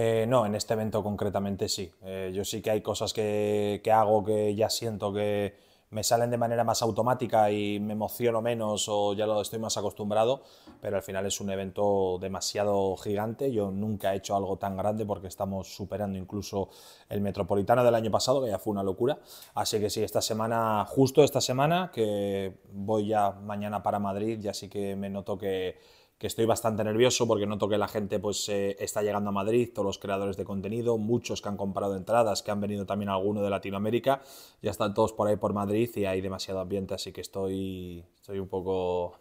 Eh, no, en este evento concretamente sí. Eh, yo sí que hay cosas que, hago que ya siento que me salen de manera más automática y me emociono menos o ya lo estoy más acostumbrado, pero al final es un evento demasiado gigante. Yo nunca he hecho algo tan grande porque estamos superando incluso el Metropolitano del año pasado, que ya fue una locura. Así que sí, esta semana, justo esta semana, que voy ya mañana para Madrid, ya sí que me noto que que estoy bastante nervioso porque noto que la gente pues eh, está llegando a Madrid, todos los creadores de contenido, muchos que han comprado entradas, que han venido también algunos de Latinoamérica, ya están todos por ahí por Madrid y hay demasiado ambiente, así que estoy, estoy un poco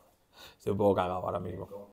estoy un poco cagado ahora mismo.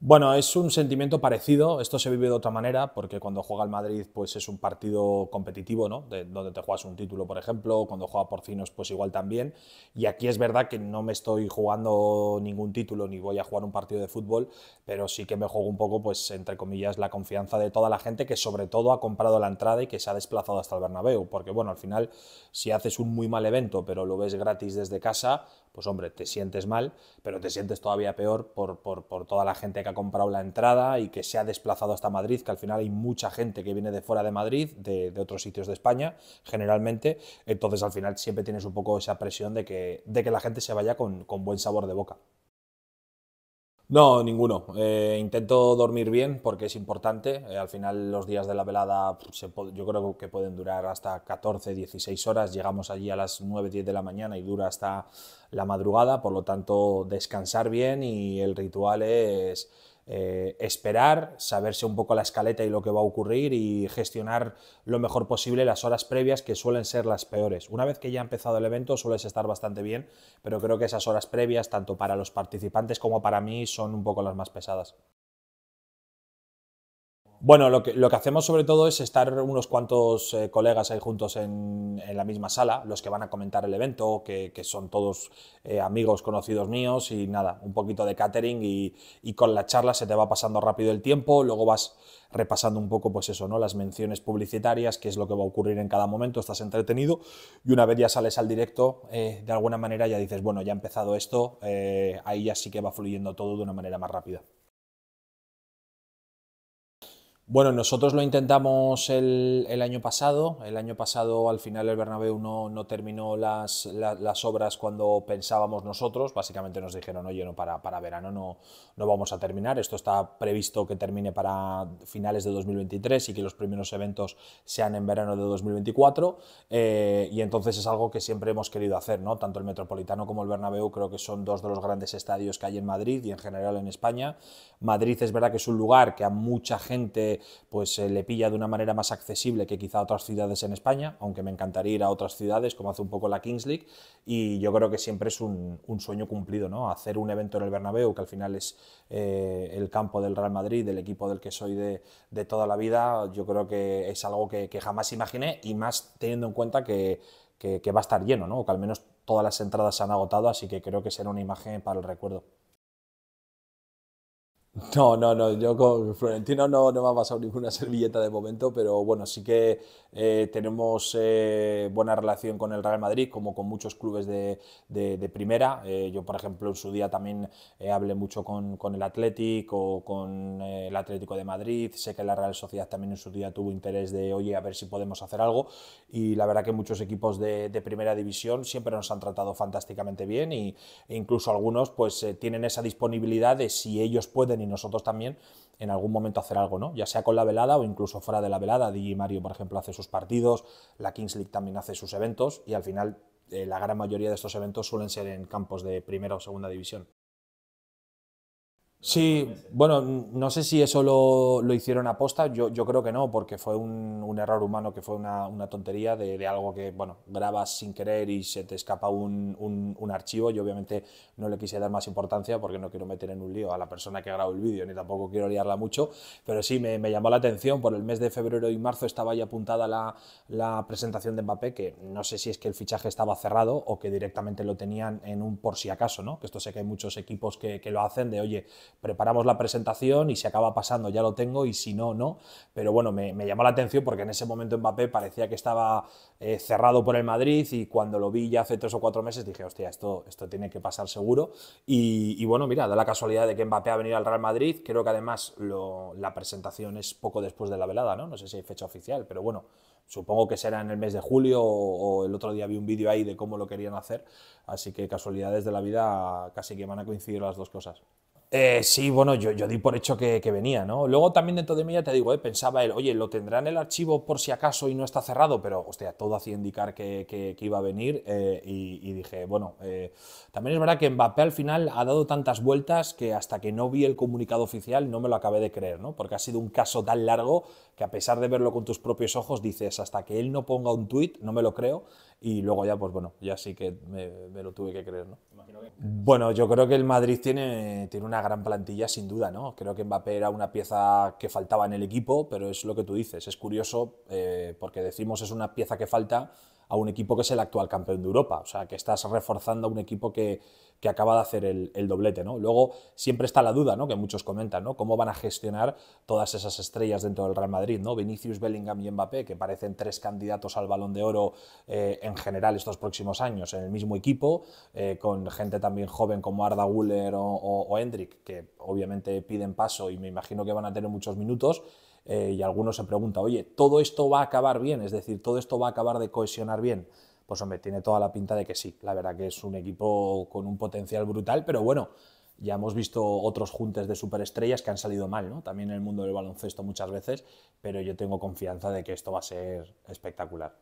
Bueno, es un sentimiento parecido. Esto se vive de otra manera, porque cuando juega el Madrid, pues es un partido competitivo, ¿no? De, donde te juegas un título, por ejemplo. Cuando juega Porcinos, pues igual también. Y aquí es verdad que no me estoy jugando ningún título, ni voy a jugar un partido de fútbol, pero sí que me juego un poco, pues entre comillas, la confianza de toda la gente que sobre todo ha comprado la entrada y que se ha desplazado hasta el Bernabéu. Porque bueno, al final, si haces un muy mal evento, pero lo ves gratis desde casa, pues hombre, te sientes mal, pero te sientes todavía peor por, toda la gente que ha comprado la entrada y que se ha desplazado hasta Madrid, que al final hay mucha gente que viene de fuera de Madrid, de, otros sitios de España, generalmente. Entonces al final siempre tienes un poco esa presión de que, de que la gente se vaya con buen sabor de boca. No, ninguno. Eh, intento dormir bien porque es importante. Eh, al final los días de la velada yo creo que pueden durar hasta 14, 16 horas. Llegamos allí a las 9, 10 de la mañana y dura hasta la madrugada. Por lo tanto, descansar bien y el ritual es eh, esperar, saberse un poco la escaleta y lo que va a ocurrir y gestionar lo mejor posible las horas previas que suelen ser las peores. Una vez que ya ha empezado el evento sueles estar bastante bien, pero creo que esas horas previas, tanto para los participantes como para mí, son un poco las más pesadas. Bueno, lo que, hacemos sobre todo es estar unos cuantos eh, colegas ahí juntos en, la misma sala, los que van a comentar el evento, que, son todos eh, amigos conocidos míos y nada, un poquito de catering y, con la charla se te va pasando rápido el tiempo, luego vas repasando un poco pues eso, ¿no? las menciones publicitarias, qué es lo que va a ocurrir en cada momento, estás entretenido y una vez ya sales al directo, eh, de alguna manera ya dices, bueno, ya ha empezado esto, ahí ya sí que va fluyendo todo de una manera más rápida. Bueno, nosotros lo intentamos el, año pasado. El año pasado, al final, el Bernabéu no, no terminó las, obras cuando pensábamos nosotros. Básicamente nos dijeron, oye, no, para, para verano no, no vamos a terminar. Esto está previsto que termine para finales de 2023 y que los primeros eventos sean en verano de 2024. Eh, y entonces es algo que siempre hemos querido hacer, ¿no? Tanto el Metropolitano como el Bernabéu creo que son dos de los grandes estadios que hay en Madrid y en general en España. Madrid es verdad que es un lugar que a mucha gente pues eh, le pilla de una manera más accesible que quizá otras ciudades en España, aunque me encantaría ir a otras ciudades, como hace un poco la Kings League, y yo creo que siempre es un, sueño cumplido, ¿no? Hacer un evento en el Bernabéu, que al final es eh, el campo del Real Madrid, del equipo del que soy de, toda la vida, yo creo que es algo que, jamás imaginé, y más teniendo en cuenta que, va a estar lleno, O que al menos todas las entradas se han agotado, así que creo que será una imagen para el recuerdo. No, no, no, yo con Florentino no, no me ha pasado ninguna servilleta de momento, pero bueno, sí que eh, tenemos eh, buena relación con el Real Madrid, como con muchos clubes de, primera. Eh, yo, por ejemplo, en su día también hablé mucho con, con el Atlético, con el Atlético de Madrid. Sé que la Real Sociedad también en su día tuvo interés de, oye, a ver si podemos hacer algo. Y la verdad que muchos equipos de, primera división siempre nos han tratado fantásticamente bien y, e incluso algunos pues tienen esa disponibilidad de si ellos pueden y nosotros también en algún momento hacer algo, ¿no? Ya sea con la velada o incluso fuera de la velada. di Mario, por ejemplo, hace sus partidos, la Kings League también hace sus eventos y al final eh, la gran mayoría de estos eventos suelen ser en campos de primera o segunda división. Sí, bueno, no sé si eso lo, hicieron aposta, yo, yo creo que no, porque fue un, error humano, que fue una, tontería de, algo que, bueno, grabas sin querer y se te escapa un, archivo. Yo obviamente no le quise dar más importancia porque no quiero meter en un lío a la persona que grabó el vídeo, ni tampoco quiero liarla mucho, pero sí, me, llamó la atención, por el mes de febrero y marzo estaba ya apuntada la, presentación de Mbappé, que no sé si es que el fichaje estaba cerrado o que directamente lo tenían en un por si acaso, ¿no? Que esto sé que hay muchos equipos que, que lo hacen de, oye, preparamos la presentación y si acaba pasando ya lo tengo y si no, no. Pero bueno, me, llamó la atención porque en ese momento Mbappé parecía que estaba eh, cerrado por el Madrid y cuando lo vi ya hace tres o cuatro meses dije, hostia, esto, esto tiene que pasar seguro. Y, bueno, mira, da la casualidad de que Mbappé ha venido al Real Madrid. Creo que además la presentación es poco después de la velada, ¿no? No sé si hay fecha oficial, pero bueno supongo que será en el mes de julio o, el otro día vi un vídeo ahí de cómo lo querían hacer, así que casualidades de la vida casi que van a coincidir las dos cosas. Eh, sí, bueno, yo, di por hecho que, venía, ¿no? Luego también dentro de mí ya te digo, eh, pensaba él, oye, lo tendrá en el archivo por si acaso y no está cerrado, pero, hostia, todo hacía indicar que, iba a venir eh, y, dije, bueno, también es verdad que Mbappé al final ha dado tantas vueltas que hasta que no vi el comunicado oficial no me lo acabé de creer, ¿no? Porque ha sido un caso tan largo que a pesar de verlo con tus propios ojos dices, hasta que él no ponga un tuit, no me lo creo, y luego ya, pues bueno, ya sí que me, lo tuve que creer, ¿no? Bueno, yo creo que el Madrid tiene, tiene una gran plantilla sin duda, ¿no? Creo que Mbappé era una pieza que faltaba en el equipo, pero es lo que tú dices, es curioso eh, porque decimos es una pieza que falta, a un equipo que es el actual campeón de Europa. O sea, que estás reforzando a un equipo que, acaba de hacer el, doblete, ¿no? Luego siempre está la duda, ¿no? Que muchos comentan, ¿no? Cómo van a gestionar todas esas estrellas dentro del Real Madrid, ¿no? Vinicius, Bellingham y Mbappé, que parecen tres candidatos al Balón de Oro eh, en general estos próximos años, en el mismo equipo, eh, con gente también joven como Arda Güler o, o, o que obviamente piden paso y me imagino que van a tener muchos minutos eh, y algunos se pregunta, oye, ¿todo esto va a acabar bien? Es decir, ¿todo esto va a acabar de cohesionar bien? Pues hombre, tiene toda la pinta de que sí. La verdad que es un equipo con un potencial brutal, pero bueno, ya hemos visto otros juntes de superestrellas que han salido mal, ¿no? También en el mundo del baloncesto muchas veces, pero yo tengo confianza de que esto va a ser espectacular.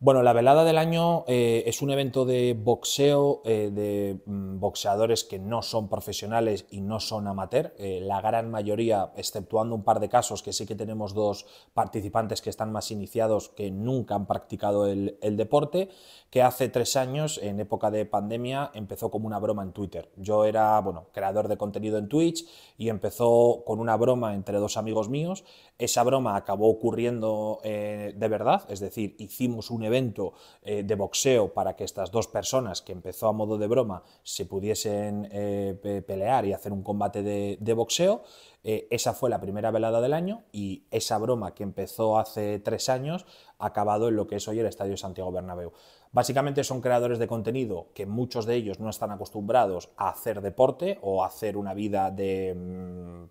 Bueno, la velada del año eh, es un evento de boxeo eh, de mm, boxeadores que no son profesionales y no son amateur. Eh, la gran mayoría, exceptuando un par de casos, que sí que tenemos dos participantes que están más iniciados que nunca han practicado el, el deporte, que hace tres años, en época de pandemia, empezó como una broma en Twitter. Yo era, bueno, creador de contenido en Twitch y empezó con una broma entre dos amigos míos. Esa broma acabó ocurriendo de verdad, es decir, hicimos un evento eh, de boxeo para que estas dos personas, que empezó a modo de broma, se pudiesen eh, pelear y hacer un combate de, boxeo. Eh, esa fue la primera velada del año y esa broma que empezó hace tres años ha acabado en lo que es hoy el Estadio Santiago Bernabéu. Básicamente son creadores de contenido que muchos de ellos no están acostumbrados a hacer deporte o a hacer una vida de mm,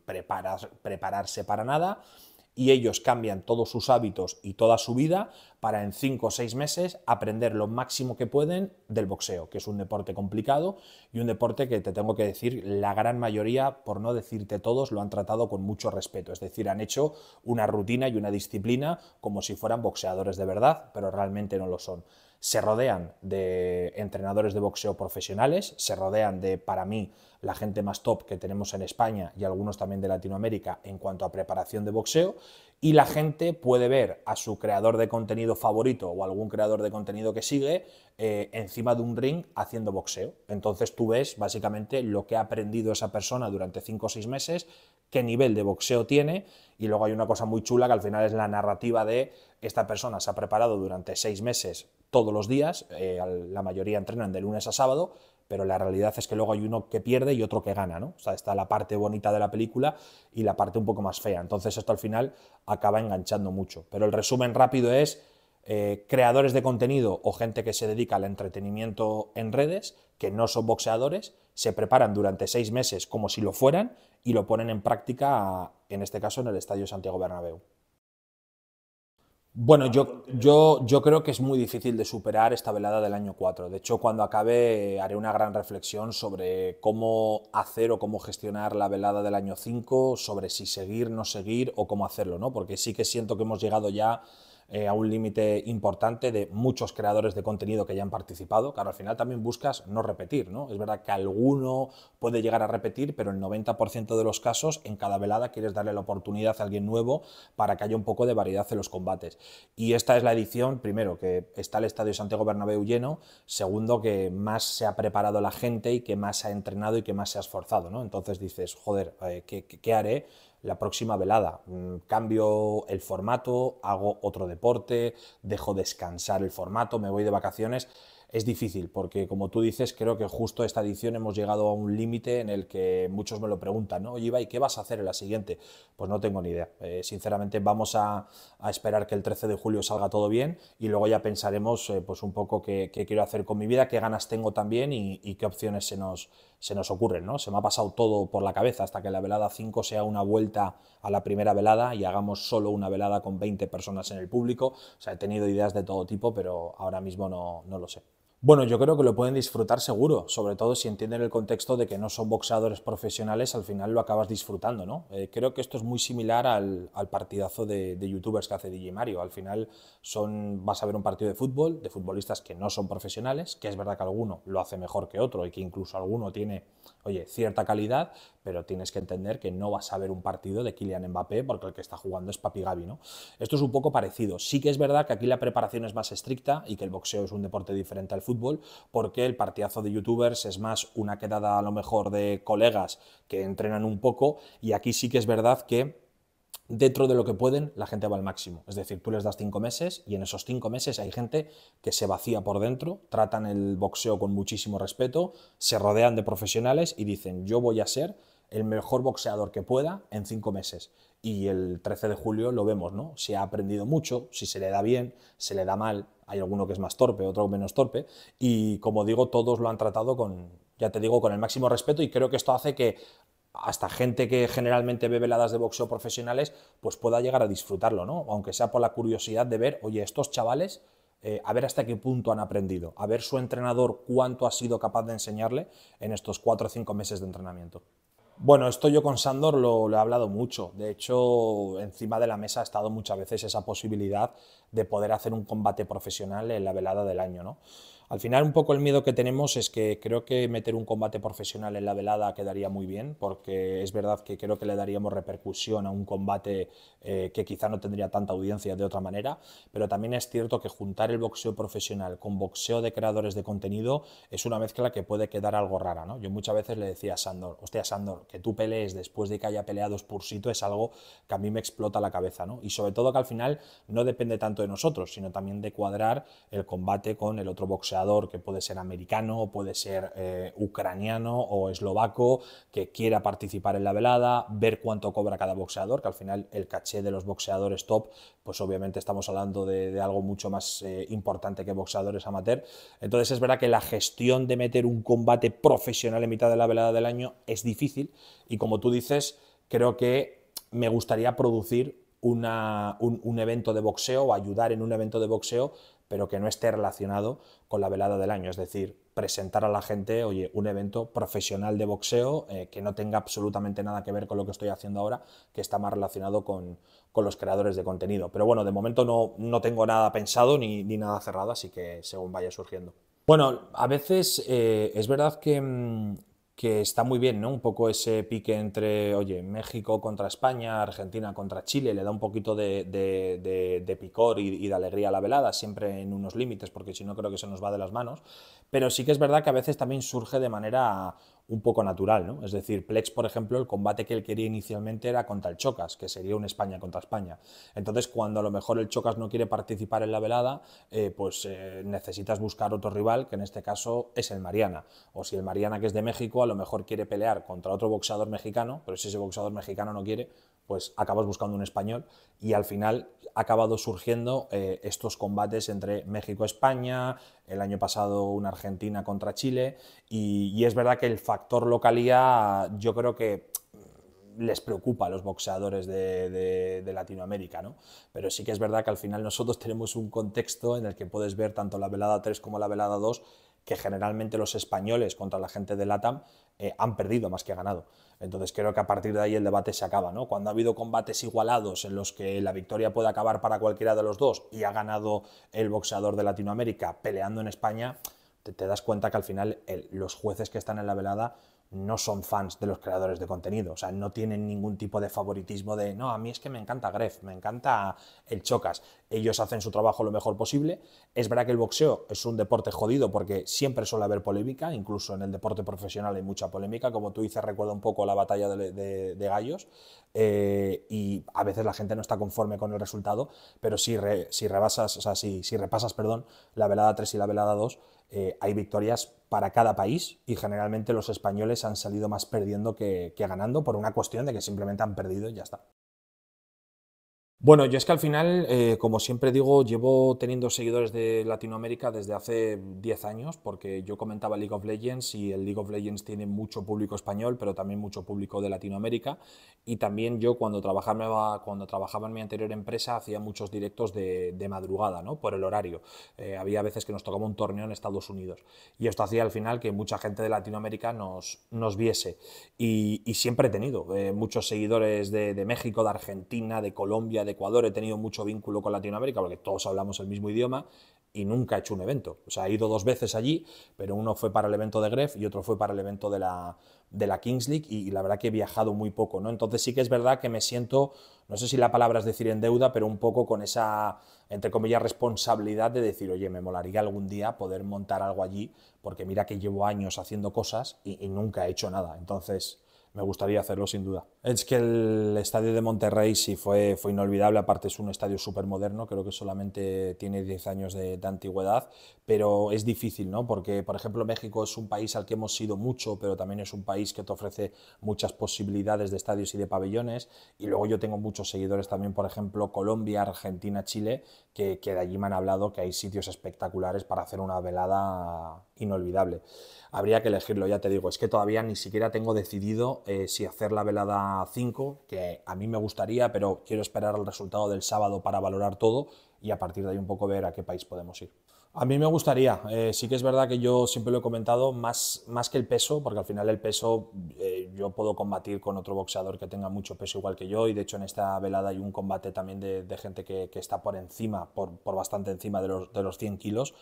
prepararse para nada y ellos cambian todos sus hábitos y toda su vida para en 5 o 6 meses aprender lo máximo que pueden del boxeo, que es un deporte complicado y un deporte que te tengo que decir, la gran mayoría, por no decirte todos, lo han tratado con mucho respeto. Es decir, han hecho una rutina y una disciplina como si fueran boxeadores de verdad, pero realmente no lo son se rodean de entrenadores de boxeo profesionales, se rodean de, para mí, la gente más top que tenemos en España y algunos también de Latinoamérica en cuanto a preparación de boxeo, y la gente puede ver a su creador de contenido favorito o algún creador de contenido que sigue eh, encima de un ring haciendo boxeo. Entonces tú ves básicamente lo que ha aprendido esa persona durante 5 o 6 meses qué nivel de boxeo tiene. Y luego hay una cosa muy chula que al final es la narrativa de esta persona se ha preparado durante seis meses todos los días, eh, la mayoría entrenan de lunes a sábado, pero la realidad es que luego hay uno que pierde y otro que gana, ¿no? O sea, está la parte bonita de la película y la parte un poco más fea. Entonces esto al final acaba enganchando mucho. Pero el resumen rápido es eh, creadores de contenido o gente que se dedica al entretenimiento en redes, que no son boxeadores, se preparan durante seis meses como si lo fueran y lo ponen en práctica, en este caso, en el Estadio Santiago Bernabéu. Bueno, yo, yo, yo creo que es muy difícil de superar esta velada del año 4. De hecho, cuando acabe haré una gran reflexión sobre cómo hacer o cómo gestionar la velada del año 5, sobre si seguir, no seguir o cómo hacerlo, ¿no? Porque sí que siento que hemos llegado ya eh, a un límite importante de muchos creadores de contenido que ya han participado. Claro, al final también buscas no repetir, ¿no? Es verdad que alguno puede llegar a repetir, pero el 90% de los casos, en cada velada quieres darle la oportunidad a alguien nuevo para que haya un poco de variedad en los combates. Y esta es la edición, primero, que está el Estadio Santiago Bernabéu lleno, segundo, que más se ha preparado la gente y que más se ha entrenado y que más se ha esforzado, ¿no? Entonces dices, joder, eh, qué haré? la próxima velada, mm, cambio el formato, hago otro deporte, dejo descansar el formato, me voy de vacaciones. Es difícil porque, como tú dices, creo que justo esta edición hemos llegado a un límite en el que muchos me lo preguntan, ¿no? Oye, ¿qué vas a hacer en la siguiente? Pues no tengo ni idea. Eh, sinceramente, vamos a, esperar que el 13 de julio salga todo bien y luego ya pensaremos eh, pues un poco qué, quiero hacer con mi vida, qué ganas tengo también y, y qué opciones se nos, se nos ocurren, ¿no? Se me ha pasado todo por la cabeza hasta que la velada 5 sea una vuelta a la primera velada y hagamos solo una velada con 20 personas en el público. O sea, he tenido ideas de todo tipo, pero ahora mismo no, no lo sé. Bueno, yo creo que lo pueden disfrutar seguro, sobre todo si entienden el contexto de que no son boxeadores profesionales, al final lo acabas disfrutando, ¿no? Eh, creo que esto es muy similar al, partidazo de, youtubers que hace Digimario, Mario. Al final son, vas a ver un partido de fútbol, de futbolistas que no son profesionales, que es verdad que alguno lo hace mejor que otro y que incluso alguno tiene, oye, cierta calidad, pero tienes que entender que no vas a ver un partido de Kylian Mbappé porque el que está jugando es Papi Gavi, ¿no? Esto es un poco parecido. Sí que es verdad que aquí la preparación es más estricta y que el boxeo es un deporte diferente al fútbol, porque el partidazo de youtubers es más una quedada a lo mejor de colegas que entrenan un poco y aquí sí que es verdad que dentro de lo que pueden, la gente va al máximo. Es decir, tú les das cinco meses y en esos cinco meses hay gente que se vacía por dentro, tratan el boxeo con muchísimo respeto, se rodean de profesionales y dicen, yo voy a ser el mejor boxeador que pueda en cinco meses. Y el 13 de julio lo vemos, ¿no? Si ha aprendido mucho, si se le da bien, se le da mal, hay alguno que es más torpe, otro menos torpe, y como digo, todos lo han tratado con, ya te digo, con el máximo respeto y creo que esto hace que hasta gente que generalmente ve veladas de boxeo profesionales, pues pueda llegar a disfrutarlo, ¿no? Aunque sea por la curiosidad de ver, oye, estos chavales, eh, a ver hasta qué punto han aprendido, a ver su entrenador cuánto ha sido capaz de enseñarle en estos cuatro o cinco meses de entrenamiento. Bueno, esto yo con Sandor lo, he hablado mucho. De hecho, encima de la mesa ha estado muchas veces esa posibilidad de poder hacer un combate profesional en la velada del año, ¿no? Al final un poco el miedo que tenemos es que creo que meter un combate profesional en la velada quedaría muy bien, porque es verdad que creo que le daríamos repercusión a un combate eh, que quizá no tendría tanta audiencia de otra manera, pero también es cierto que juntar el boxeo profesional con boxeo de creadores de contenido es una mezcla que puede quedar algo rara. Yo muchas veces le decía a Sandor, hostia Sandor, que tú pelees después de que haya peleado Spursito es algo que a mí me explota la cabeza, ¿no? y sobre todo que al final no depende tanto de nosotros, sino también de cuadrar el combate con el otro boxeo que puede ser americano, o puede ser eh, ucraniano o eslovaco, que quiera participar en la velada, ver cuánto cobra cada boxeador, que al final el caché de los boxeadores top, pues obviamente estamos hablando de, algo mucho más eh, importante que boxeadores amateur. Entonces es verdad que la gestión de meter un combate profesional en mitad de la velada del año es difícil y como tú dices, creo que me gustaría producir un, un, evento de boxeo o ayudar en un evento de boxeo pero que no esté relacionado con la velada del año. Es decir, presentar a la gente, oye, un evento profesional de boxeo eh, que no tenga absolutamente nada que ver con lo que estoy haciendo ahora, que está más relacionado con, los creadores de contenido. Pero bueno, de momento no, tengo nada pensado ni, nada cerrado, así que según vaya surgiendo. Bueno, a veces eh, es verdad que mm, que está muy bien, ¿no? Un poco ese pique entre, oye, México contra España, Argentina contra Chile, le da un poquito de, picor y, y, de alegría a la velada, siempre en unos límites, porque si no creo que se nos va de las manos. Pero sí que es verdad que a veces también surge de manera un poco natural, ¿no? Es decir, Plex, por ejemplo, el combate que él quería inicialmente era contra el Chocas, que sería un España contra España. Entonces, cuando a lo mejor el Chocas no quiere participar en la velada, eh, pues eh, necesitas buscar otro rival, que en este caso es el Mariana. O si el Mariana, que es de México, a lo mejor quiere pelear contra otro boxeador mexicano, pero si ese boxeador mexicano no quiere, pues acabas buscando un español y al final acabado surgiendo eh, estos combates entre México-España, el año pasado una Argentina contra Chile, y, es verdad que el factor localía yo creo que mm, les preocupa a los boxeadores de, Latinoamérica, Pero sí que es verdad que al final nosotros tenemos un contexto en el que puedes ver tanto la velada 3 como la velada 2, que generalmente los españoles contra la gente de LATAM eh, han perdido más que ganado. Entonces creo que a partir de ahí el debate se acaba, ¿no? Cuando ha habido combates igualados en los que la victoria puede acabar para cualquiera de los dos y ha ganado el boxeador de Latinoamérica peleando en España, te, das cuenta que al final los jueces que están en la velada no son fans de los creadores de contenido, o sea, no tienen ningún tipo de favoritismo de, no, a mí es que me encanta Gref, me encanta el Chocas. Ellos hacen su trabajo lo mejor posible. Es verdad que el boxeo es un deporte jodido porque siempre suele haber polémica, incluso en el deporte profesional hay mucha polémica, como tú dices, recuerda un poco la batalla de, gallos, eh, y a veces la gente no está conforme con el resultado, pero si, rebasas, o sea, si repasas, perdón, la velada 3 y la velada 2, eh, hay victorias para cada país y generalmente los españoles han salido más perdiendo que, que ganando por una cuestión de que simplemente han perdido y ya está. Bueno, yo es que al final, eh, como siempre digo, llevo teniendo seguidores de Latinoamérica desde hace 10 años, porque yo comentaba League of Legends y el League of Legends tiene mucho público español, pero también mucho público de Latinoamérica. Y también yo cuando trabajaba, cuando trabajaba en mi anterior empresa hacía muchos directos de, madrugada, ¿no? Por el horario. Eh, había veces que nos tocaba un torneo en Estados Unidos. Y esto hacía al final que mucha gente de Latinoamérica nos, nos viese. Y, siempre he tenido eh, muchos seguidores de, de México, de Argentina, de Colombia, de Ecuador, he tenido mucho vínculo con Latinoamérica porque todos hablamos el mismo idioma y nunca he hecho un evento. O sea, he ido dos veces allí, pero uno fue para el evento de Gref y otro fue para el evento de la, de la Kings League y, la verdad que he viajado muy poco, ¿no? Entonces sí que es verdad que me siento, no sé si la palabra es decir en deuda, pero un poco con esa, entre comillas, responsabilidad de decir, oye, me molaría algún día poder montar algo allí, porque mira que llevo años haciendo cosas y nunca he hecho nada. Entonces me gustaría hacerlo sin duda. Es que el estadio de Monterrey sí fue, fue inolvidable, aparte es un estadio súper moderno, creo que solamente tiene 10 años de, antigüedad, pero es difícil, ¿no? Porque, por ejemplo, México es un país al que hemos ido mucho, pero también es un país que te ofrece muchas posibilidades de estadios y de pabellones, y luego yo tengo muchos seguidores también, por ejemplo, Colombia, Argentina, Chile, que, de allí me han hablado que hay sitios espectaculares para hacer una velada inolvidable. Habría que elegirlo, ya te digo, es que todavía ni siquiera tengo decidido eh, si hacer la velada 5, que a mí me gustaría, pero quiero esperar el resultado del sábado para valorar todo y a partir de ahí un poco ver a qué país podemos ir. A mí me gustaría, eh, sí que es verdad que yo siempre lo he comentado, más, más que el peso, porque al final el peso eh, yo puedo combatir con otro boxeador que tenga mucho peso igual que yo, y de hecho en esta velada hay un combate también de, gente que, está por encima, por, por bastante encima de los, de los 100 kilos.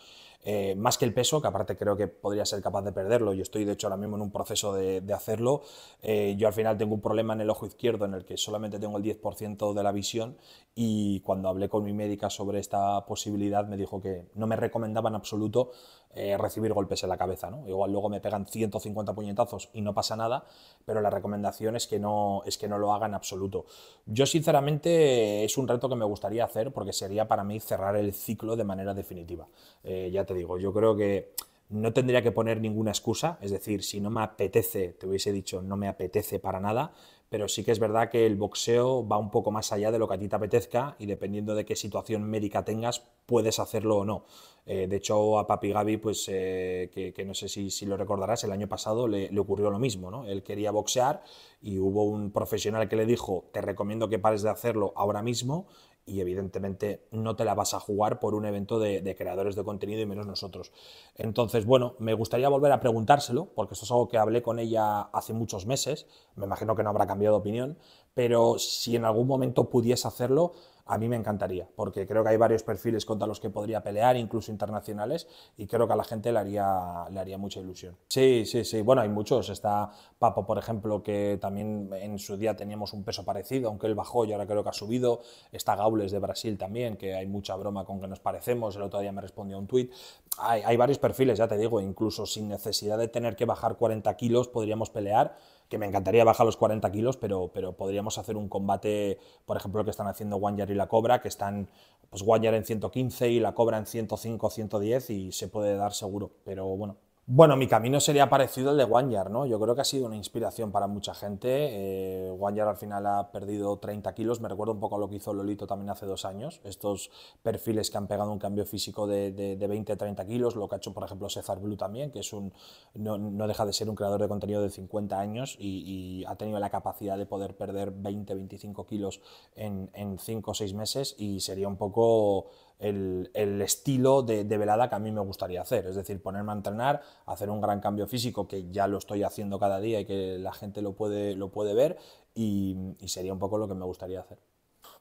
Eh, más que el peso, que aparte creo que podría ser capaz de perderlo, yo estoy de hecho ahora mismo en un proceso de, hacerlo, eh, yo al final tengo un problema en el ojo izquierdo en el que solamente tengo el 10% de la visión y cuando hablé con mi médica sobre esta posibilidad me dijo que no me recomendaba en absoluto eh, recibir golpes en la cabeza, igual luego me pegan 150 puñetazos y no pasa nada, pero la recomendación es que no, es que no lo haga en absoluto. Yo sinceramente es un reto que me gustaría hacer porque sería para mí cerrar el ciclo de manera definitiva. ya te digo, yo creo que no tendría que poner ninguna excusa, es decir, si no me apetece, te hubiese dicho, no me apetece para nada, pero sí que es verdad que el boxeo va un poco más allá de lo que a ti te apetezca y dependiendo de qué situación médica tengas, puedes hacerlo o no. Eh, de hecho, a Papi Gaby, pues, eh, que, no sé si, lo recordarás, el año pasado le, ocurrió lo mismo, Él quería boxear y hubo un profesional que le dijo, te recomiendo que pares de hacerlo ahora mismo y evidentemente no te la vas a jugar por un evento de, creadores de contenido y menos nosotros. Entonces, bueno, me gustaría volver a preguntárselo, porque esto es algo que hablé con ella hace muchos meses, me imagino que no habrá cambiado de opinión, pero si en algún momento pudiese hacerlo, a mí me encantaría, porque creo que hay varios perfiles contra los que podría pelear, incluso internacionales, y creo que a la gente le haría, le haría mucha ilusión. Sí, sí, sí, bueno, hay muchos. Está Papo, por ejemplo, que también en su día teníamos un peso parecido, aunque él bajó y ahora creo que ha subido. Está Gaules de Brasil también, que hay mucha broma con que nos parecemos. El otro día me respondió un tuit. Hay, hay varios perfiles, ya te digo, incluso sin necesidad de tener que bajar 40 kilos podríamos pelear que me encantaría bajar los 40 kilos, pero, pero podríamos hacer un combate, por ejemplo, que están haciendo Guanyar y la Cobra, que están, pues Guanyar en 115 y la Cobra en 105, 110 y se puede dar seguro, pero bueno, bueno, mi camino sería parecido al de Wanyar, ¿no? Yo creo que ha sido una inspiración para mucha gente. Eh, al final ha perdido 30 kilos, me recuerdo un poco a lo que hizo Lolito también hace dos años. Estos perfiles que han pegado un cambio físico de, 20-30 kilos, lo que ha hecho, por ejemplo, Cesar Blue también, que es un, no, deja de ser un creador de contenido de 50 años y, ha tenido la capacidad de poder perder 20-25 kilos en, en 5 o 6 meses y sería un poco el, estilo de, velada que a mí me gustaría hacer. Es decir, ponerme a entrenar, hacer un gran cambio físico que ya lo estoy haciendo cada día y que la gente lo puede, lo puede ver y sería un poco lo que me gustaría hacer.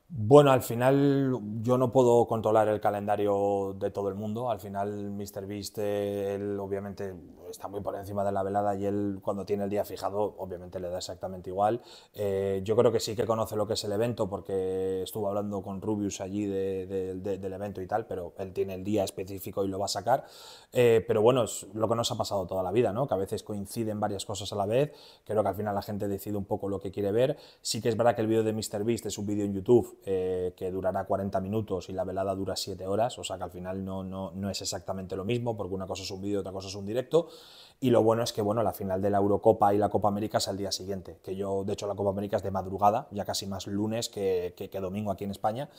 Bueno, al final yo no puedo controlar el calendario de todo el mundo. Al final, Mr. Beast, él obviamente está muy por encima de la velada y él cuando tiene el día fijado, obviamente le da exactamente igual. Eh, yo creo que sí que conoce lo que es el evento porque estuvo hablando con Rubius allí del evento y tal, pero él tiene el día específico y lo va a sacar. Eh, pero bueno, es lo que nos ha pasado toda la vida, ¿no? Que a veces coinciden varias cosas a la vez. Creo que al final la gente decide un poco lo que quiere ver. Sí que es verdad que el vídeo de Mr. Beast es un vídeo en YouTube eh, que durará 40 minutos y la velada dura 7 horas, o sea que al final no, no, es exactamente lo mismo, porque una cosa es un vídeo, otra cosa es un directo, y lo bueno es que bueno, la final de la Eurocopa y la Copa América es al día siguiente, que yo de hecho la Copa América es de madrugada, ya casi más lunes que, que, domingo aquí en España,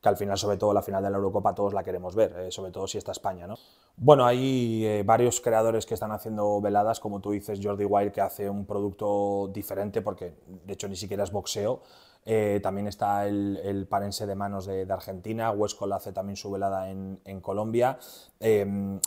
que al final sobre todo la final de la Eurocopa todos la queremos ver, eh, sobre todo si está España. ¿no? Bueno, hay eh, varios creadores que están haciendo veladas, como tú dices, Jordi Wild, que hace un producto diferente, porque de hecho ni siquiera es boxeo, eh, también está el, el, parense de manos de, Argentina, Huesco hace también su velada en, Colombia. Em,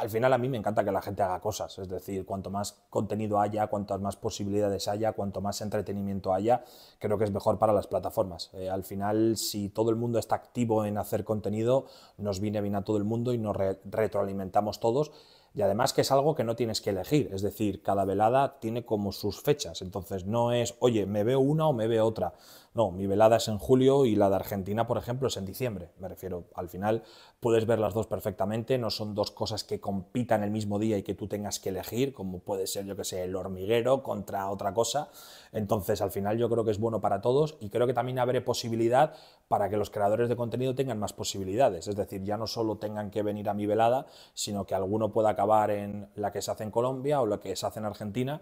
al final a mí me encanta que la gente haga cosas, es decir, cuanto más contenido haya, cuantas más posibilidades haya, cuanto más entretenimiento haya, creo que es mejor para las plataformas. Eh, al final, si todo el mundo está activo en hacer contenido, nos viene bien a todo el mundo y nos retroalimentamos todos y además que es algo que no tienes que elegir, es decir, cada velada tiene como sus fechas, entonces no es, oye, me veo una o me veo otra, no, mi velada es en julio y la de Argentina, por ejemplo, es en diciembre. Me refiero, al final puedes ver las dos perfectamente, no son dos cosas que compitan el mismo día y que tú tengas que elegir, como puede ser, yo que sé, el hormiguero contra otra cosa. Entonces, al final yo creo que es bueno para todos y creo que también habrá posibilidad para que los creadores de contenido tengan más posibilidades. Es decir, ya no solo tengan que venir a mi velada, sino que alguno pueda acabar en la que se hace en Colombia o la que se hace en Argentina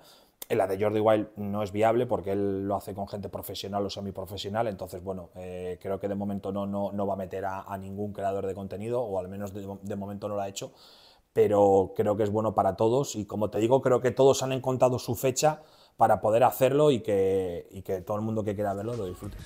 la de Jordi Wild no es viable porque él lo hace con gente profesional o semiprofesional, entonces bueno, eh, creo que de momento no, no, va a meter a, ningún creador de contenido, o al menos de, momento no lo ha hecho, pero creo que es bueno para todos y como te digo, creo que todos han encontrado su fecha para poder hacerlo y que, y que todo el mundo que quiera verlo lo disfrute.